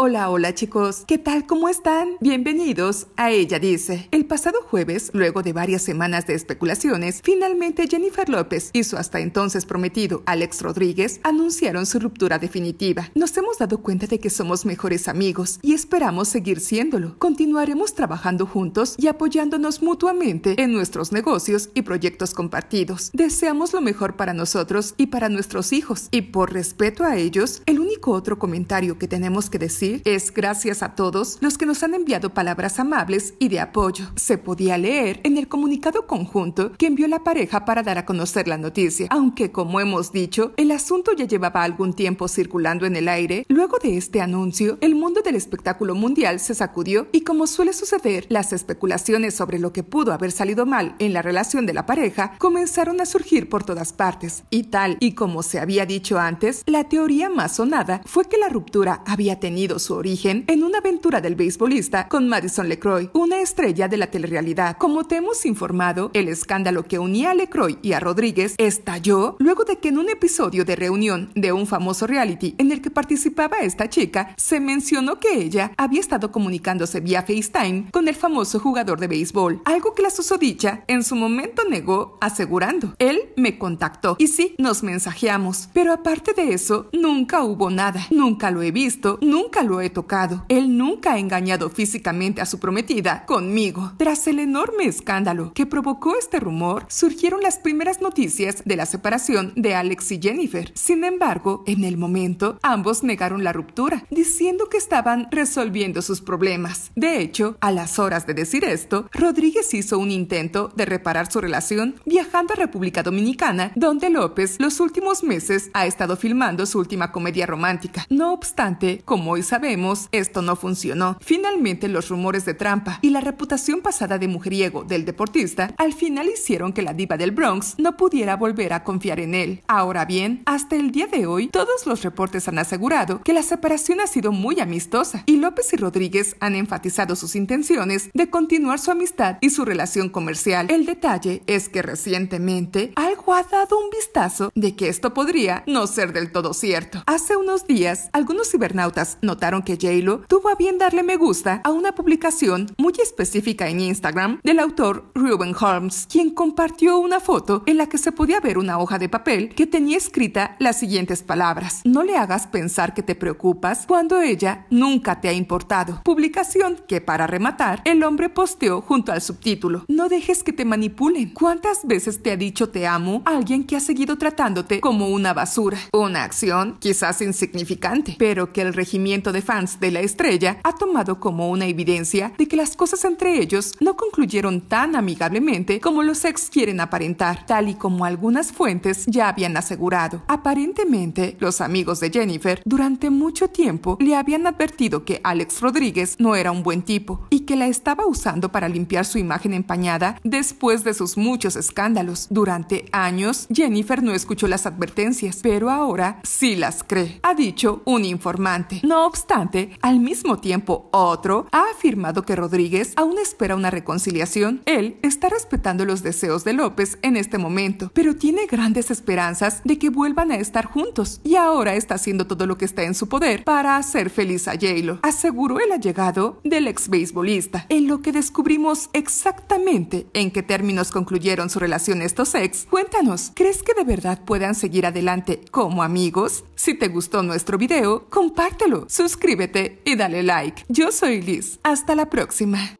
Hola, hola chicos, ¿qué tal? ¿Cómo están? Bienvenidos a Ella Dice. El pasado jueves, luego de varias semanas de especulaciones, finalmente Jennifer López y su hasta entonces prometido Alex Rodríguez anunciaron su ruptura definitiva. Nos hemos dado cuenta de que somos mejores amigos y esperamos seguir siéndolo. Continuaremos trabajando juntos y apoyándonos mutuamente en nuestros negocios y proyectos compartidos. Deseamos lo mejor para nosotros y para nuestros hijos y por respeto a ellos, el único otro comentario que tenemos que decir es gracias a todos los que nos han enviado palabras amables y de apoyo. Se podía leer en el comunicado conjunto que envió la pareja para dar a conocer la noticia, aunque como hemos dicho, el asunto ya llevaba algún tiempo circulando en el aire. Luego de este anuncio, el mundo del espectáculo mundial se sacudió y como suele suceder, las especulaciones sobre lo que pudo haber salido mal en la relación de la pareja comenzaron a surgir por todas partes. Y tal y como se había dicho antes, la teoría más sonada fue que la ruptura había tenido su origen en una aventura del beisbolista con Madison LeCroy, una estrella de la telerrealidad. Como te hemos informado, el escándalo que unía a LeCroy y a Rodríguez estalló luego de que en un episodio de reunión de un famoso reality en el que participaba esta chica, se mencionó que ella había estado comunicándose vía FaceTime con el famoso jugador de béisbol, algo que la susodicha en su momento negó asegurando, él me contactó y sí, nos mensajeamos, pero aparte de eso, nunca hubo nada, nunca lo he visto, nunca lo lo he tocado. Él nunca ha engañado físicamente a su prometida conmigo. Tras el enorme escándalo que provocó este rumor, surgieron las primeras noticias de la separación de Alex y Jennifer. Sin embargo, en el momento, ambos negaron la ruptura, diciendo que estaban resolviendo sus problemas. De hecho, a las horas de decir esto, Rodríguez hizo un intento de reparar su relación viajando a República Dominicana, donde López los últimos meses ha estado filmando su última comedia romántica. No obstante, como Isabel sabemos, esto no funcionó. Finalmente, los rumores de trampa y la reputación pasada de mujeriego del deportista al final hicieron que la diva del Bronx no pudiera volver a confiar en él. Ahora bien, hasta el día de hoy, todos los reportes han asegurado que la separación ha sido muy amistosa y López y Rodríguez han enfatizado sus intenciones de continuar su amistad y su relación comercial. El detalle es que recientemente algo ha dado un vistazo de que esto podría no ser del todo cierto. Hace unos días, algunos cibernautas notaron que j tuvo a bien darle me gusta a una publicación muy específica en Instagram del autor Ruben Holmes, quien compartió una foto en la que se podía ver una hoja de papel que tenía escrita las siguientes palabras. No le hagas pensar que te preocupas cuando ella nunca te ha importado. Publicación que para rematar, el hombre posteó junto al subtítulo. No dejes que te manipulen. ¿Cuántas veces te ha dicho te amo alguien que ha seguido tratándote como una basura? Una acción quizás insignificante, pero que el regimiento de fans de la estrella ha tomado como una evidencia de que las cosas entre ellos no concluyeron tan amigablemente como los ex quieren aparentar, tal y como algunas fuentes ya habían asegurado. Aparentemente, los amigos de Jennifer durante mucho tiempo le habían advertido que Alex Rodríguez no era un buen tipo y que la estaba usando para limpiar su imagen empañada después de sus muchos escándalos. Durante años, Jennifer no escuchó las advertencias, pero ahora sí las cree, ha dicho un informante. No obstante, al mismo tiempo, otro ha afirmado que Rodríguez aún espera una reconciliación. Él está respetando los deseos de López en este momento, pero tiene grandes esperanzas de que vuelvan a estar juntos y ahora está haciendo todo lo que está en su poder para hacer feliz a Jaylo, aseguró el allegado del ex beisbolista, en lo que descubrimos exactamente en qué términos concluyeron su relación estos ex. Cuéntanos, ¿crees que de verdad puedan seguir adelante como amigos? Si te gustó nuestro video, compártelo suscríbete y dale like. Yo soy Liz. Hasta la próxima.